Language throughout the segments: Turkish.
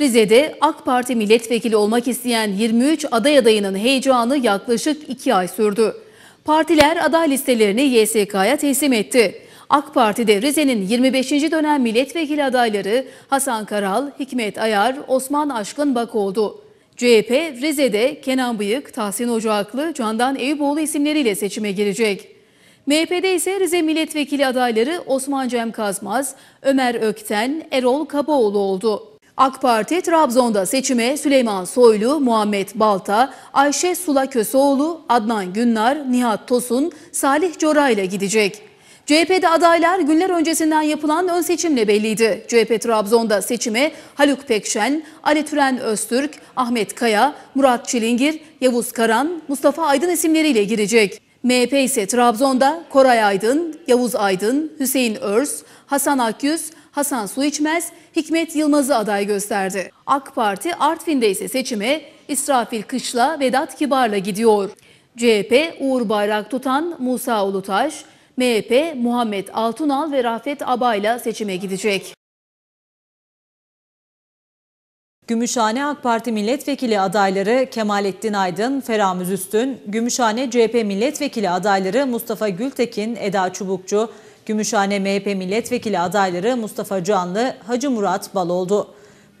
Rize'de AK Parti milletvekili olmak isteyen 23 aday adayının heyecanı yaklaşık 2 ay sürdü. Partiler aday listelerini YSK'ya teslim etti. AK Parti'de Rize'nin 25. dönem milletvekili adayları Hasan Karal, Hikmet Ayar, Osman Aşkın Bak oldu. CHP Rize'de Kenan Bıyık, Tahsin Ocaklı, Candan Eyüboğlu isimleriyle seçime girecek. MHP'de ise Rize milletvekili adayları Osman Cem Kazmaz, Ömer Ökten, Erol Kabaoğlu oldu. AK Parti Trabzon'da seçime Süleyman Soylu, Muhammed Balta, Ayşe Sula Köseoğlu, Adnan Günnar, Nihat Tosun, Salih Cora ile gidecek. CHP'de adaylar günler öncesinden yapılan ön seçimle belliydi. CHP Trabzon'da seçime Haluk Pekşen, Ali Türen Öztürk, Ahmet Kaya, Murat Çilingir, Yavuz Karan, Mustafa Aydın isimleriyle girecek. MHP ise Trabzon'da Koray Aydın, Yavuz Aydın, Hüseyin Örs, Hasan Akyüz, Hasan Suiçmez, Hikmet Yılmaz'ı aday gösterdi. AK Parti Artvin'de ise seçime İsrafil Kışla, Vedat Kibar'la gidiyor. CHP Uğur Bayrak tutan Musa Ulutaş, MHP Muhammed Altunal ve Rafet Abay'la seçime gidecek. Gümüşhane AK Parti milletvekili adayları Kemalettin Aydın, Feramüz Üstün, Gümüşhane CHP milletvekili adayları Mustafa Gültekin, Eda Çubukçu, Gümüşhane MHP milletvekili adayları Mustafa Canlı, Hacı Murat Bal oldu.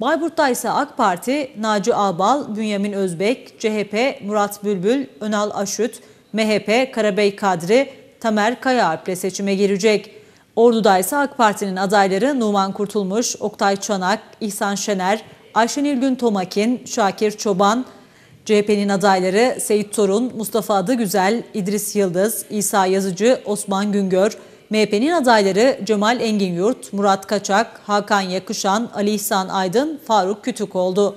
Bayburt'ta ise AK Parti, Naci Ağbal, Bünyamin Özbek, CHP, Murat Bülbül, Önal Aşüt, MHP, Karabey Kadri, Tamer Kayaalp'le seçime girecek. Ordu'da ise AK Parti'nin adayları Numan Kurtulmuş, Oktay Çanak, İhsan Şener, Ayşenil Gün Tomakin, Şakir Çoban, CHP'nin adayları Seyit Torun, Mustafa Adıgüzel, İdris Yıldız, İsa Yazıcı, Osman Güngör, MHP'nin adayları Cemal Enginyurt, Murat Kaçak, Hakan Yakışan, Ali İhsan Aydın, Faruk Kütük oldu.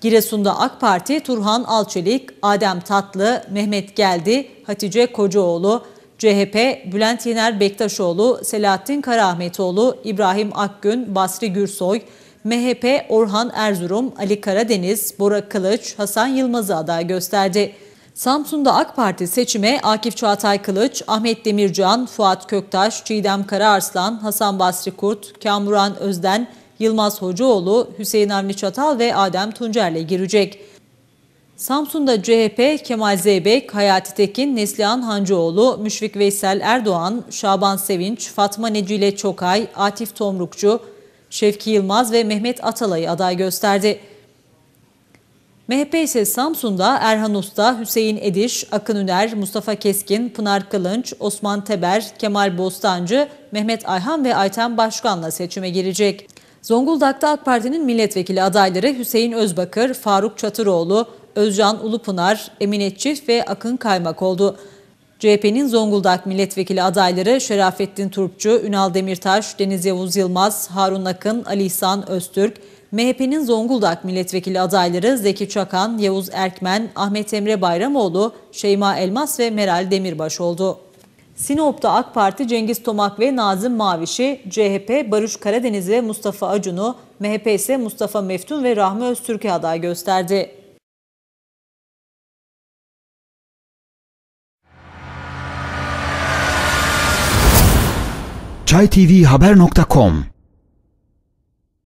Giresun'da AK Parti Turhan Alçelik, Adem Tatlı, Mehmet Geldi, Hatice Kocaoğlu, CHP Bülent Yener Bektaşoğlu, Selahattin Karahmetoğlu, İbrahim Akgün, Basri Gürsoy, MHP Orhan Erzurum, Ali Karadeniz, Bora Kılıç, Hasan Yılmaz'ı aday gösterdi. Samsun'da AK Parti seçime Akif Çağatay Kılıç, Ahmet Demircan, Fuat Köktaş, Çiğdem Karaarslan, Hasan Basri Kurt, Kamuran Özden, Yılmaz Hocaoğlu, Hüseyin Avni Çatal ve Adem Tuncer'le girecek. Samsun'da CHP, Kemal Zeybek, Hayati Tekin, Neslihan Hancıoğlu, Müşfik Veysel Erdoğan, Şaban Sevinç, Fatma Necile Çokay, Atif Tomrukçu, Şevki Yılmaz ve Mehmet Atalay'ı aday gösterdi. MHP ise Samsun'da Erhan Usta, Hüseyin Ediş, Akın Üner, Mustafa Keskin, Pınar Kılınç, Osman Teber, Kemal Bostancı, Mehmet Ayhan ve Ayten Başkan'la seçime girecek. Zonguldak'ta AK Parti'nin milletvekili adayları Hüseyin Özbakır, Faruk Çatıroğlu, Özcan Ulupınar, Emine Çift ve Akın Kaymak oldu. CHP'nin Zonguldak milletvekili adayları Şerafettin Turpçu, Ünal Demirtaş, Deniz Yavuz Yılmaz, Harun Akın, Ali İhsan Öztürk, MHP'nin Zonguldak milletvekili adayları Zeki Çakan, Yavuz Erkmen, Ahmet Emre Bayramoğlu, Şeyma Elmas ve Meral Demirbaş oldu. Sinop'ta AK Parti Cengiz Tomak ve Nazım Maviş'i, CHP Barış Karadeniz ve Mustafa Acun'u, MHP ise Mustafa Meftun ve Rahmi Öztürk'e aday gösterdi. çaytvhaber.com